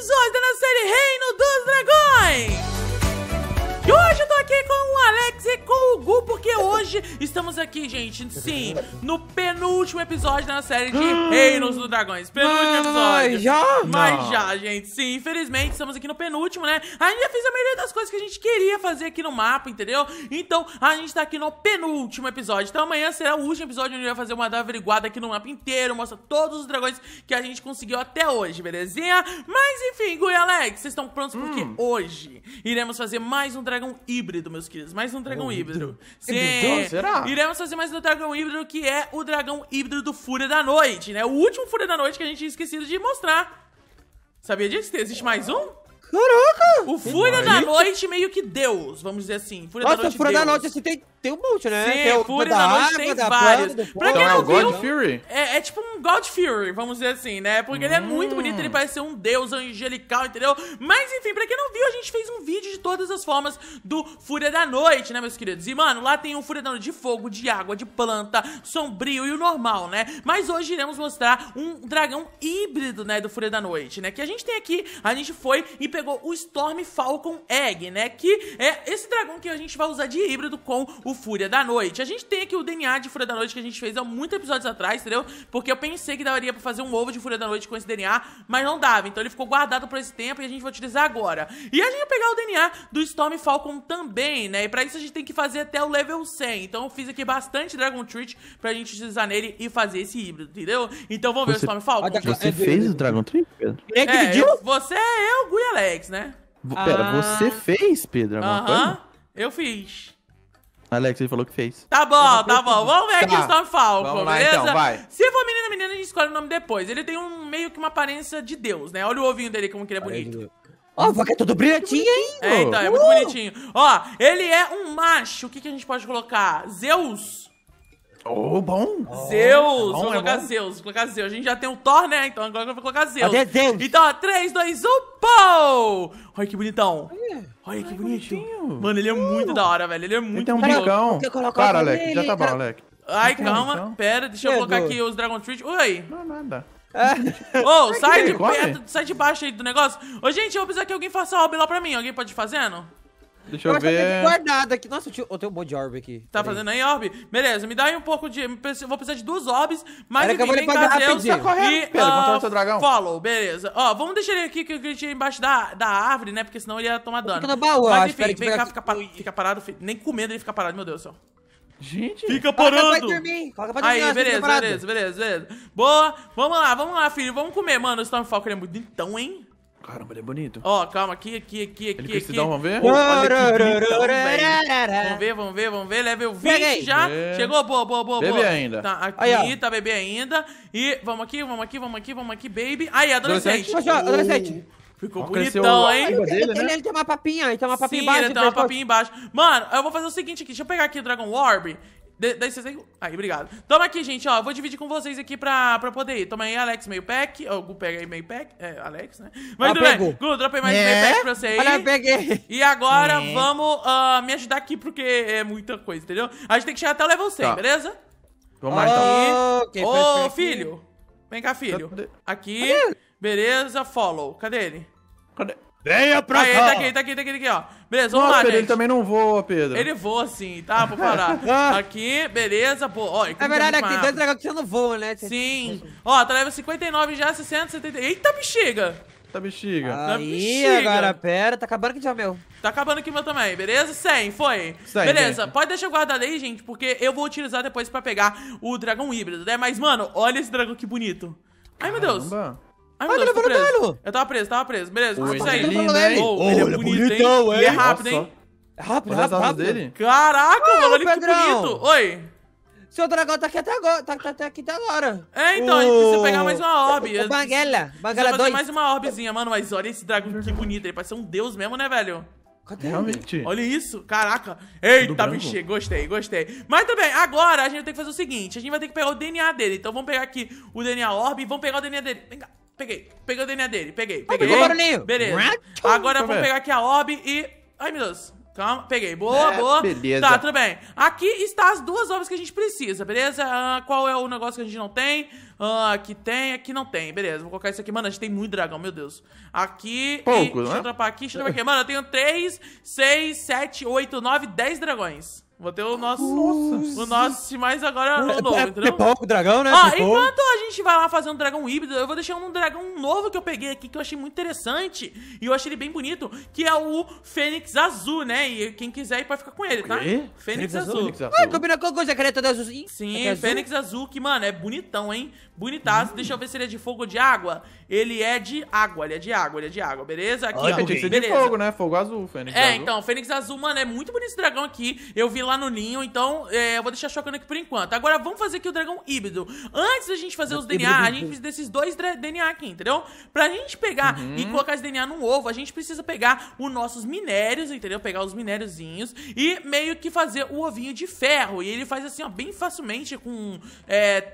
episódio da nossa série Reino dos Dragões! você com o Gu, porque hoje estamos aqui, gente, sim, no penúltimo episódio da série de ah. Reinos do Dragões. Penúltimo ah, episódio. Mas já? Mas já, gente, sim. Infelizmente, estamos aqui no penúltimo, né? Ainda fiz a maioria das coisas que a gente queria fazer aqui no mapa, entendeu? Então, a gente tá aqui no penúltimo episódio. Então, amanhã será o último episódio onde a gente vai fazer uma averiguada aqui no mapa inteiro, mostra todos os dragões que a gente conseguiu até hoje, belezinha? Mas, enfim, Gu e Alex, vocês estão prontos? Porque hum. hoje iremos fazer mais um dragão híbrido, meus queridos. Mais um dragão dragão híbrido. Sim. Híbrido? Será? Iremos fazer mais do dragão híbrido, que é o dragão híbrido do Fúria da Noite, né? O último Fúria da Noite que a gente tinha esquecido de mostrar. Sabia disso? Existe mais um? Caraca! O Fúria da Noite meio que deus, vamos dizer assim. Fúria Nossa, da Noite Fúria deus. da Noite assim, tem, tem um monte, né? Sim, tem o, Fúria da, da Noite tem da vários. Planta, pra quem não ah, viu, God Fury? É, é, tipo um God Fury, vamos dizer assim, né? Porque hum. ele é hum. muito bonito, ele parece ser um deus angelical, entendeu? Mas enfim, pra quem não viu, a gente fez um vídeo de todas as formas do Fúria da Noite, né, meus queridos? E, mano, lá tem um Fúria da Noite de fogo, de água, de planta, sombrio e o normal, né? Mas hoje iremos mostrar um dragão híbrido, né, do Fúria da Noite, né? Que a gente tem aqui, a gente foi e pegou o Storm Falcon Egg, né? Que é esse dragão que a gente vai usar de híbrido com o Fúria da Noite. A gente tem aqui o DNA de Fúria da Noite que a gente fez há muitos episódios atrás, entendeu? Porque eu pensei que daria pra fazer um ovo de Fúria da Noite com esse DNA, mas não dava. Então ele ficou guardado por esse tempo e a gente vai utilizar agora. E a gente vai pegar o DNA do Storm Falcon também, né? E pra isso a gente tem que fazer até o level 100. Então eu fiz aqui bastante Dragon Treat pra gente utilizar nele e fazer esse híbrido, entendeu? Então vamos ver você, o Storm Falcon. Você fez o Dragon Treat, Pedro? É, é, é o você, eu, Alex, né? Pera, ah. você fez, Pedro? Aham, uh -huh. eu fiz. Alex, ele falou que fez. Tá bom, tá bom. Vamos ver tá. aqui o Stormfalcon, Vamos então, beleza? Então, vai. Se for menina, menina, a gente escolhe o nome depois. Ele tem um meio que uma aparência de Deus, né? Olha o ovinho dele, como que ele é bonito. Ó, oh, é tudo brilhantinho, hein? É, então, é uh! muito bonitinho. Ó, ele é um macho. O que, que a gente pode colocar? Zeus? Oh, bom. Zeus, é bom, vou colocar é Zeus, vou colocar Zeus. A gente já tem o Thor, né? Então agora eu vou colocar Zeus. Até Zeus. Então, ó, 3, 2, 1, pau! Olha que bonitão. Olha que bonitinho. bonitinho. Mano, ele é muito uh. da hora, velho. Ele é muito Ele tem um dragão. Para, Alec, já tá bom, Alec. Ai, calma, pera, deixa eu colocar aqui os Dragon Treat. Oi. Não, nada. É. Ô, oh, sai, de perto, sai de baixo aí do negócio. Ô, gente, eu vou precisar que alguém faça a hobby lá pra mim. Alguém pode ir fazendo? Deixa eu tá ver. guardada aqui. Nossa, eu, tenho um monte de orbe aqui. Tá Pera fazendo aí orbe? Beleza, me dá aí um pouco de. Vou precisar de duas orbes, mas enfim, vem cá, Zeus. Tá correndo, e, Pedro, uh, ah, seu dragão. Follow, beleza. Ó, vamos deixar ele aqui que eu tinha embaixo da, da árvore, né? Porque senão ele ia tomar dano. Fica na baú, mas enfim, vem cá, fica, par... fica parado. Nem comendo ele fica parado, meu Deus do céu. Gente, fica parando. aí, beleza, beleza, beleza, beleza. Boa. Vamos lá, vamos lá, filho. Vamos comer, mano. O Stormfalcon é muito então, hein? Caramba, ele é bonito. Ó, calma, aqui, aqui, aqui, aqui. Ele aqui. vamos ver? Vamos ver, vamos ver, vamos ver. Level 20 Peguei. já. Chegou, boa, boa, boa. Bebê ainda. Tá aqui, Aí, tá bebê ainda. E vamos aqui, vamos aqui, vamos aqui, vamos aqui, baby. Aí, adolescente. Adolescente. Ficou Ó, bonitão, hein? Ele, né? ele, tem uma papinha, ele tem uma papinha Sim, embaixo. Sim, ele tem uma papinha embaixo. Mano, eu vou fazer o seguinte aqui. Deixa eu pegar aqui o Dragon Orb de, daí vocês têm... Aí, obrigado. Toma aqui, gente, ó. Vou dividir com vocês aqui pra, pra poder ir. Toma aí, Alex, meio pack. Ó, o Gu pega aí meio pack. É, Alex, né? Mas ah, tudo bem. Gu, dropei mais é. meio pack pra você aí. Olha, peguei. E agora é. vamos uh, me ajudar aqui, porque é muita coisa, entendeu? A gente tem que chegar até o level 100, tá. beleza? Vamos lá, então. Ô, filho. Vem cá, filho. Aqui. Beleza, follow. Cadê ele? Cadê? Venha pra Aí, tá cá! Tá aqui, tá aqui, tá aqui, tá aqui, ó. Beleza, vamos lá, Pedro, gente. ele também não voa, Pedro. Ele voa sim, tá? Vou parar. Ah. aqui, beleza, pô. Ó, é verdade, aqui tem dois dragões que você não voa, né? Sim. ó, tá level 59 já, 60, 70. Eita, bexiga! Tá bexiga. Aí, tá bexiga. agora, pera, tá acabando aqui já meu. Tá acabando aqui meu também, beleza? 100, foi. 100, beleza, gente. pode deixar guardado aí, gente, porque eu vou utilizar depois pra pegar o dragão híbrido, né? Mas, mano, olha esse dragão que bonito. Ai, Caramba. meu Deus. Ai, meu ah, Deus, ah, tá Eu tava preso, tava preso. Beleza, ah, isso aí. Ele, o oh, oh, ele, é bonito, bonitão, Ele é rápido, Nossa. hein? É rápido, Olha rápido, rápido. dele. Caraca, mano, olha que bonito. Oi. Seu dragão tá aqui até agora. Tá, tá, tá aqui até agora. É, então, oh. a gente precisa pegar mais uma orbe. O Banguela, Banguela 2. mais uma orbezinha, mano. Mas olha esse dragão, que bonito. Ele parece um deus mesmo, né, velho? Cadê Realmente. Olha isso, caraca. Eita, bicho, gostei, gostei. Mas também, agora a gente tem que fazer o seguinte, a gente vai ter que pegar o DNA dele. Então vamos pegar aqui o DNA Orb e vamos pegar o DNA dele. Vem cá. Peguei. Peguei o DNA dele. Peguei. Peguei. Pegou o Beleza. Agora eu vou pegar aqui a orb e... Ai, meu Deus. Calma, peguei. Boa, é, boa. Beleza. Tá, tudo bem. Aqui está as duas obras que a gente precisa, beleza? Uh, qual é o negócio que a gente não tem? Uh, ah, aqui tem, aqui não tem. Beleza, vou colocar isso aqui. Mano, a gente tem muito dragão, meu Deus. Aqui. Pouco, e, né? Deixa eu atrapar né? aqui, deixa eu aqui. Mano, eu tenho 3, 6, 7, 8, 9, 10 dragões. Vou ter o nosso. Nossa. O nosso mais agora é, novo, é, entendeu? É pouco dragão, né? Ó, é enquanto a gente vai lá fazer um dragão híbrido, eu vou deixar um dragão novo que eu peguei aqui, que eu achei muito interessante. E eu achei ele bem bonito, que é o Fênix Azul, né? E quem quiser pode ficar com ele, tá? Fênix, Fênix Azul. Fênix Azul. Ah, combina com coisa caneta da Azul. Sim, é Fênix azul? azul, que, mano, é bonitão, hein? Bonitaço. Hum. Deixa eu ver se ele é de fogo ou de água. Ele é de água, ele é de água, ele é de água, beleza? Aqui, Olha, ó. que ser de fogo, né? Fogo azul, Fênix é, azul. É, então, Fênix azul, mano, é muito bonito esse dragão aqui. Eu vi lá no ninho, então é, eu vou deixar chocando aqui por enquanto. Agora vamos fazer aqui o dragão híbrido. Antes da gente fazer os DNA, a gente precisa desses dois DNA aqui, entendeu? Pra gente pegar uhum. e colocar esse DNA num ovo, a gente precisa pegar os nossos minérios, entendeu? Pegar os minériozinhos e meio que fazer o ovinho de ferro. E ele faz assim, ó, bem facilmente com é,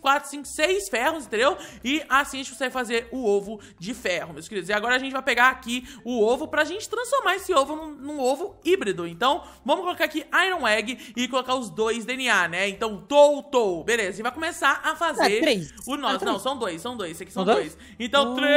quatro, cinco, seis ferros, entendeu? E assim a gente consegue fazer o ovo de ferro, meus queridos. E agora a gente vai pegar aqui o ovo pra gente transformar esse ovo num, num ovo híbrido. Então, vamos colocar aqui Iron Egg e colocar os dois DNA, né? Então, Tou, Tou. Beleza, e vai começar a fazer... É, três. O nosso, é, não, são dois, são dois. Esse aqui são, são dois? dois. Então, três...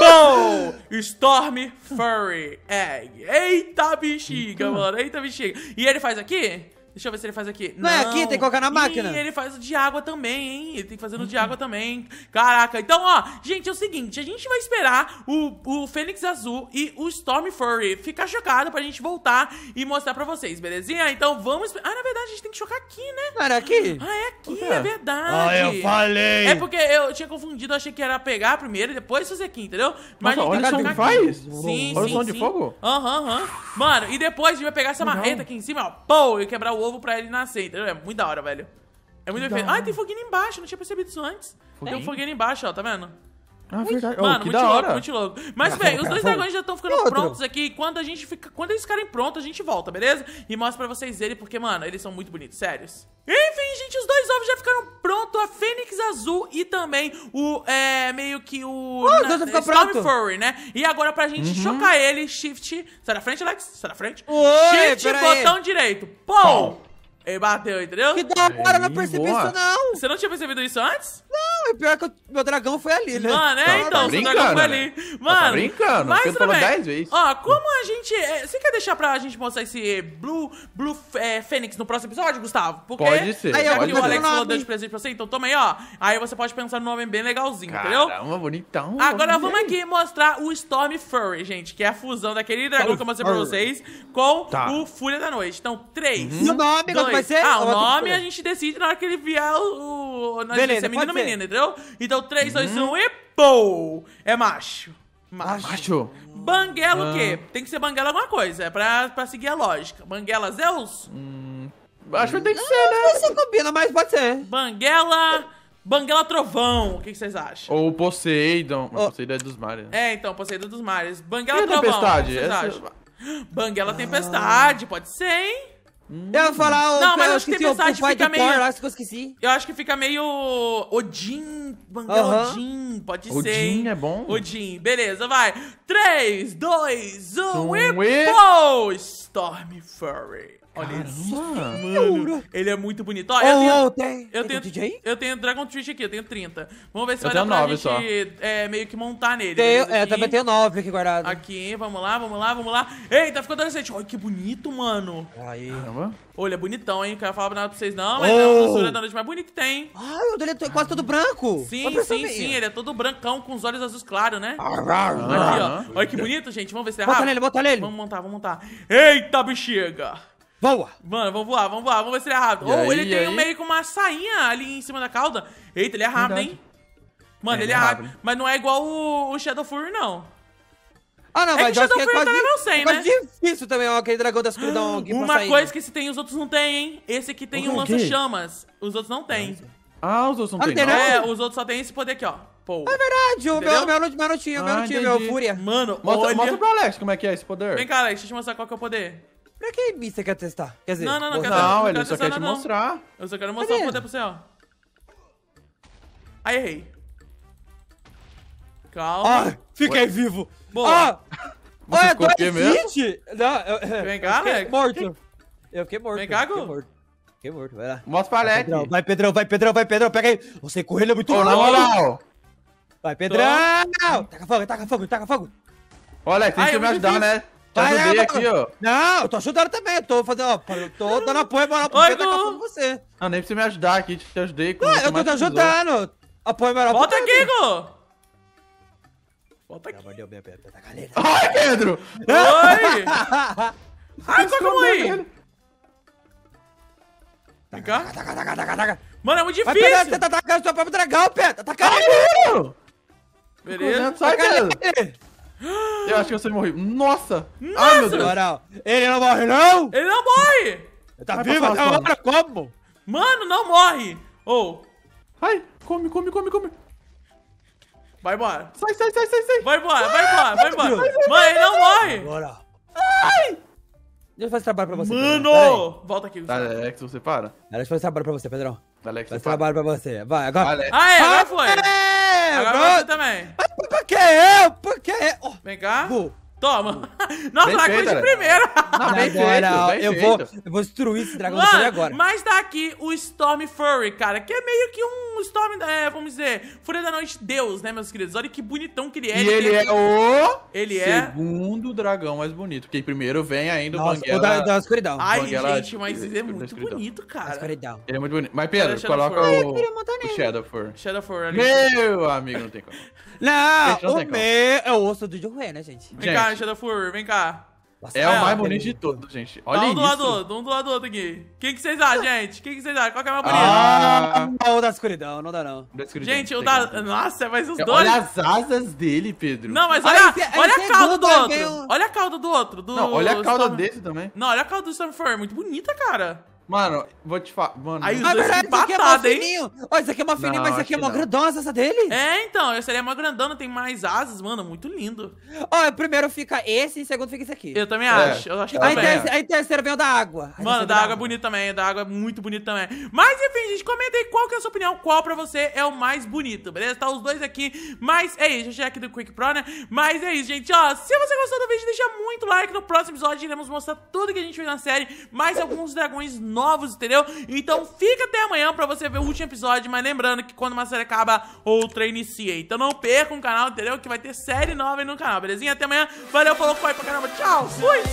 Bom! Storm Furry Egg. Eita bexiga, mano. Eita bexiga. E ele faz aqui? Deixa eu ver se ele faz aqui. Não, não. é aqui, tem que colocar na máquina. E ele faz de água também, hein? Ele tem que fazer no de água também. Caraca. Então, ó, gente, é o seguinte. A gente vai esperar o, o Fênix Azul e o Storm Furry ficar chocado pra gente voltar e mostrar pra vocês, belezinha? Então, vamos... Ah, na verdade, a gente tem que chocar aqui, né? era aqui? Ah, é aqui, é verdade. Ah, eu falei. É porque eu tinha confundido. Achei que era pegar primeiro e depois fazer aqui, entendeu? Mas Nossa, olha o que faz. Sim, olha sim, o som sim. de fogo. Aham, uhum, aham. Uhum. Mano, e depois a gente vai pegar essa marreta aqui em cima, ó. Pô, e quebrar o ovo pra ele nascer, entendeu? É muito da hora, velho. É muito bem feito. Ah, tem foguinho embaixo, não tinha percebido isso antes. Foguinho? Tem um foguinho embaixo, ó, tá vendo? Ah, verdade. Mano, oh, que muito da louco, muito louco. Mas, velho, os dois dragões já estão ficando Outro. prontos aqui. Quando a gente fica. Quando eles ficarem prontos, a gente volta, beleza? E mostra pra vocês ele, porque, mano, eles são muito bonitos, sérios. Enfim, gente, os dois ovos já ficaram prontos. A Fênix Azul e também o. É, meio que o. Oh, na, é, ficar Storm Furry, né? E agora, pra gente uhum. chocar ele, Shift. Sai da frente, Alex. Sai da frente. Oi, shift, botão aí. direito. Pum! Ele bateu, entendeu? Que da hora, eu não percebi boa. isso não. Você não tinha percebido isso antes? Não, é pior que o meu dragão foi ali, né? Mano, é, tá então, tá seu dragão foi ali. Né? Tá Mano, tá brincando, mas eu Ó, como a gente... É, você quer deixar pra gente mostrar esse Blue, Blue é, Fênix no próximo episódio, Gustavo? Porque pode ser, aí, pode ser. o Alex falou deu de presente pra você, então toma aí, ó. Aí você pode pensar num nome bem legalzinho, Caramba, entendeu? Caramba, bonitão. Agora vamos aqui mostrar o Storm Furry, gente, que é a fusão daquele dragão Storm que eu mostrei pra vocês com tá. o Fúria da Noite. Então, três. uhum. 2, aí. ah, é é, o nome a gente decide na hora que ele vier o. na Beleza, se é menino ou menina, entendeu? Então 3, 2, 1 e pô! É macho. Macho. Macho. Banguela ah. o quê? Ah. Tem que ser banguela alguma coisa, é pra, pra seguir a lógica. Banguela Zeus? Hum, acho que hum. tem que ah, ser, né? Não combina, mas pode ser. Banguela... Banguela Trovão, o que vocês acham? Ou Poseidon. Oh. Poseidon é dos mares. É, então, Poseidon é dos mares. Banguela Trovão, o que vocês acham? Banguela ah. Tempestade, pode ser, hein? Hum. Eu ia falar o. Não, mas eu acho que tem mensagem que fica meio. Thor, que eu esqueci. Eu acho que fica meio. Odin. Mangá uh -huh. Odin. Pode Odin ser. Odin é bom? Odin. Beleza, vai. 3, 2, 1 um, e. Pô! Storm Furry. Olha isso, mano. Ele é muito bonito. Ó, eu oh, tenho, eu é tenho, DJ? eu tenho Dragon Twitch aqui, eu tenho 30. Vamos ver se vai dar pra gente É, meio que montar nele. Tenho, é, também tenho 9 aqui guardado. Aqui, vamos lá, vamos lá, vamos lá. Eita, tá ficou adolescente. Olha que bonito, mano. Aí. Caramba. Olha, bonitão, hein? Quero falar nada pra vocês, não, mas é oh. não, doçura da noite mais bonito que tem. Ai, o dele é quase todo branco. Sim, sim, sim. Ele é todo brancão, com os olhos azuis claros, né? Ah, ah, aqui, ó. Ah. Olha que bonito, gente. Vamos ver se é rápido. Bota nele, bota nele. Vamos montar, vamos montar. Eita, bexiga. Voa! Mano, vamos voar, vamos voar, vamos ver se ele é rápido. Ou oh, ele tem um meio com uma sainha ali em cima da cauda. Eita, ele é rápido, Verdade. hein? Mano, é, ele é, é rápido. rápido. Mas não é igual o, o Shadow Fury, não. Ah, não, é mas que é Shadow Fury tá é quase, tá level 100, né? É difícil também, ó, aquele dragão da escuridão aqui Uma coisa né? que esse tem, os outros não tem, hein? Esse aqui tem o um lança-chamas. Os outros não tem. Ah, os outros não ah, tem, não? É, os outros só tem esse poder aqui, ó. Pô. É verdade, o meu, meu, meu não tinha, ah, meu ah, não tinha, meu Fúria. Mano, mostra, olha... mostra pro Alex como é que é esse poder. Vem cá, Alex, deixa eu te mostrar qual que é o poder. Pra que você quer testar? Quer dizer, não, não, não, quer não, não, ele quero só não, te mostrar. Eu só quero mostrar o poder pro céu. Aí errei. Calma. Ah, fiquei Ué. vivo. Boa. Ah, olha, tu existe? Não, eu, Vem cá, eu fiquei morto. Eu fiquei morto. Vem cá, Gu. Fiquei morto. morto, vai lá. Mostra pra Alex. Vai, Pedrão, vai, Pedrão, vai, Pedrão. Pega aí. Você ele é muito bom. Na Vai, Pedrão. Taca fogo, taca fogo, taca fogo. Olha, tem que me ajudar, difícil. né? Vai, ajudei não, aqui, ó. Não, eu tô ajudando também. Eu tô fazendo, ó, tô dando apoio moral pro Oi, com você. Não, nem precisa me ajudar aqui, te ajudei. Com Ah, eu tô te ajudando. Usou. Apoio moral Volta aqui, Gugu. Volta aqui. Ai, Pedro. Oi. Ai, tá como aí? Vem cá. Mano, é muito difícil. Vai, Pedro, você tá atacando seu próprio dragão, Pedro. Atacando ele. Beleza. Sai, Pedro. Eu acho que você morri. Nossa! Nossa! Ai, meu Deus. ele não morre, não? Ele não morre! Ele tá Vai vivo até agora, como? Mano, não morre! Ou... Oh. Ai, come, come, come, come. Vai embora. Sai, sai, sai, sai, sai. Vai embora, vai embora, vai embora. Vai, ele não morre! Bora. Ai! Deixa eu fazer trabalho pra você, Mano! Volta aqui. Tá, Alex, é você para. Alex, deixa eu fazer trabalho pra você, Pedrão. Alex, Faz trabalho para. pra você. Vai, agora. Aê, ah, é, agora ah, foi. Agora, é! agora você também. Porque eu, é, porque eu. É. Oh. Vem cá. Toma! Nossa, bem dragão feito, de primeira! Não, bem agora, feito, bem eu, feito. Vou, eu vou destruir esse dragão Mano, agora. Mas tá aqui o Storm Furry, cara, que é meio que um um Storm, é, vamos dizer, Fúria da Noite Deus, né, meus queridos? Olha que bonitão que ele é. E ele, ele é, é o... Ele é... Segundo dragão mais bonito, porque primeiro vem ainda o Banguela... o da, da Escuridão. Ai, Banguela... gente, mas ele é muito bonito, cara. Escuridão. Ele é muito bonito. Mas, Pedro, coloca o, o Shadowfur. Shadowfur ali. Meu amigo, não tem como. Não, não o meu é o osso do Joe, né, gente? Vem gente. cá, Shadowfur, vem cá. É o mais bonito de todos, gente. Olha isso. um do lado, um do lado do outro aqui. Quem que vocês acham, gente? Quem que vocês acham? Qual que é o mais bonito? Ah, o da escuridão, não dá não. Da escuridão, gente, o da... Que... Nossa, mas os é, dois... Olha as asas dele, Pedro. Não, mas olha, aí, olha, é olha aí, a é cauda do outro. Olha a cauda do outro. Do... Não, olha a cauda Storm... desse também. Não, olha a cauda do Stormfur. Muito bonita, cara. Mano, vou te falar. Mano, aí os dois verdade, é hein? Olha, isso aqui é uma fininha, é não, mas isso aqui é uma grandona essa dele. É, então. Essa aí é uma grandona, tem mais asas, mano. Muito lindo. Ó, primeiro fica esse e segundo fica esse aqui. Eu também é. acho. Eu acho que é também. Te, aí terceiro vem o da água. Aí mano, da, da água é bonito também. Da água é muito bonito também. Mas enfim, gente, comenta aí qual que é a sua opinião. Qual pra você é o mais bonito, beleza? Tá os dois aqui. Mas é isso. Já é aqui do Quick Pro, né? Mas é isso, gente. Ó, se você gostou do vídeo, deixa muito like. No próximo episódio iremos mostrar tudo que a gente fez na série. Mais alguns dragões novos novos, entendeu? Então fica até amanhã pra você ver o último episódio, mas lembrando que quando uma série acaba, outra inicia. Então não perca o um canal, entendeu? Que vai ter série nova aí no canal, belezinha? Até amanhã. Valeu, falou, foi pra caramba. Tchau, fui!